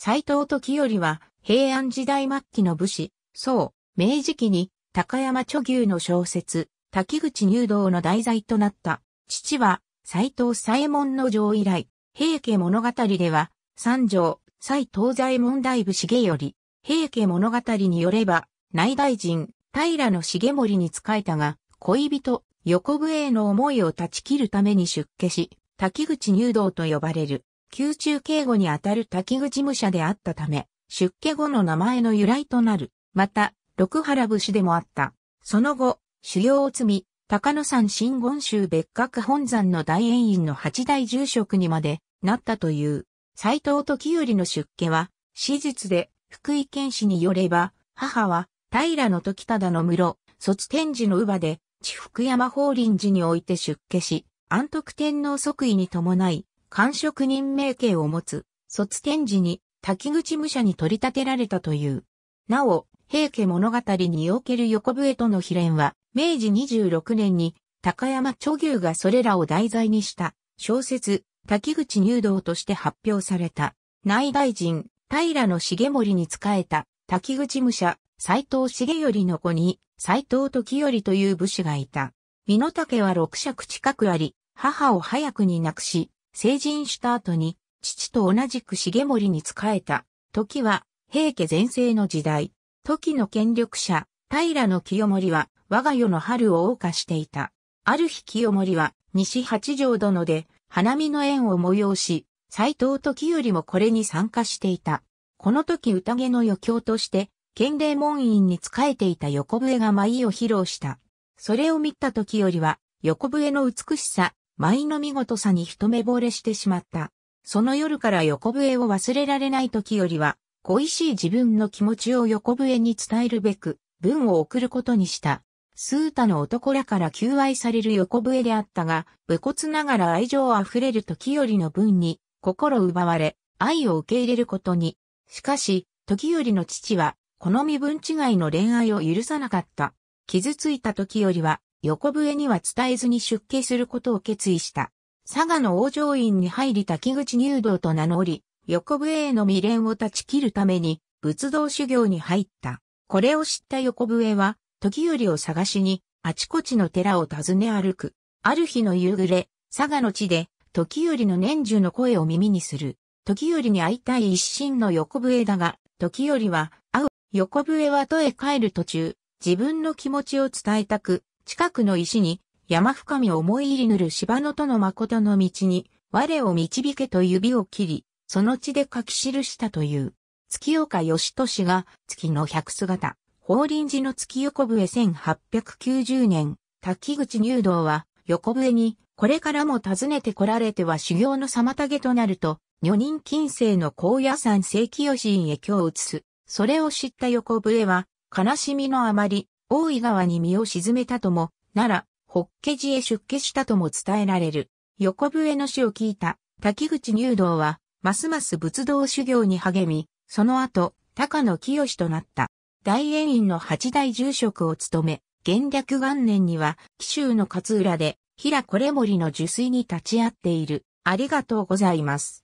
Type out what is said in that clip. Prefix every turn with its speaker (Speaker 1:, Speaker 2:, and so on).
Speaker 1: 斎藤時頼は平安時代末期の武士、宋、明治期に高山著牛の小説、滝口入道の題材となった。父は斎藤左衛門の城以来、平家物語では三条、斎藤左衛門大部重頼、平家物語によれば内大臣、平の重盛に仕えたが、恋人、横笛への思いを断ち切るために出家し、滝口入道と呼ばれる。宮中警護にあたる滝口武者であったため、出家後の名前の由来となる。また、六原節でもあった。その後、修行を積み、高野山新言宗別格本山の大円院の八大住職にまでなったという。斎藤時頼の出家は、史実で福井県史によれば、母は平の時忠の室、卒天寺の乳母で、地福山法輪寺において出家し、安徳天皇即位に伴い、官職任命権を持つ、卒天時に滝口武者に取り立てられたという。なお、平家物語における横笛との比連は、明治26年に高山著牛がそれらを題材にした小説、滝口入道として発表された。内大臣、平の重盛に仕えた滝口武者、斎藤重頼の子に、斎藤時頼という武士がいた。身の丈は六尺近くあり、母を早くに亡くし、成人した後に、父と同じく重森に仕えた。時は、平家全盛の時代。時の権力者、平清盛は、我が世の春を謳歌していた。ある日清盛は、西八条殿で、花見の縁を催し、斎藤時よりもこれに参加していた。この時宴の余興として、県令門院に仕えていた横笛が舞を披露した。それを見た時よりは、横笛の美しさ、舞の見事さに一目惚れしてしまった。その夜から横笛を忘れられない時よりは、恋しい自分の気持ちを横笛に伝えるべく、文を送ることにした。スータの男らから求愛される横笛であったが、武骨ながら愛情あふれる時よりの文に、心奪われ、愛を受け入れることに。しかし、時よりの父は、この身分違いの恋愛を許さなかった。傷ついた時よりは、横笛には伝えずに出家することを決意した。佐賀の往生院に入り滝口入道と名乗り、横笛への未練を断ち切るために仏道修行に入った。これを知った横笛は、時頼を探しに、あちこちの寺を訪ね歩く。ある日の夕暮れ、佐賀の地で、時頼の年中の声を耳にする。時頼に会いたい一心の横笛だが、時頼は、会う。横笛は都へ帰る途中、自分の気持ちを伝えたく、近くの石に、山深み思い入りぬる芝野との誠の道に、我を導けと指を切り、その地で書き記したという。月岡義俊が、月の百姿、法輪寺の月横笛1890年、滝口入道は、横笛に、これからも訪ねて来られては修行の妨げとなると、女人近世の高野山正清寺院へ今日移す。それを知った横笛は、悲しみのあまり、大井川に身を沈めたとも、奈良、法華寺へ出家したとも伝えられる。横笛の死を聞いた滝口入道は、ますます仏道修行に励み、その後、高野清となった。大円院の八大住職を務め、元略元年には、紀州の勝浦で、平これ森の受水に立ち会っている。ありがとうございます。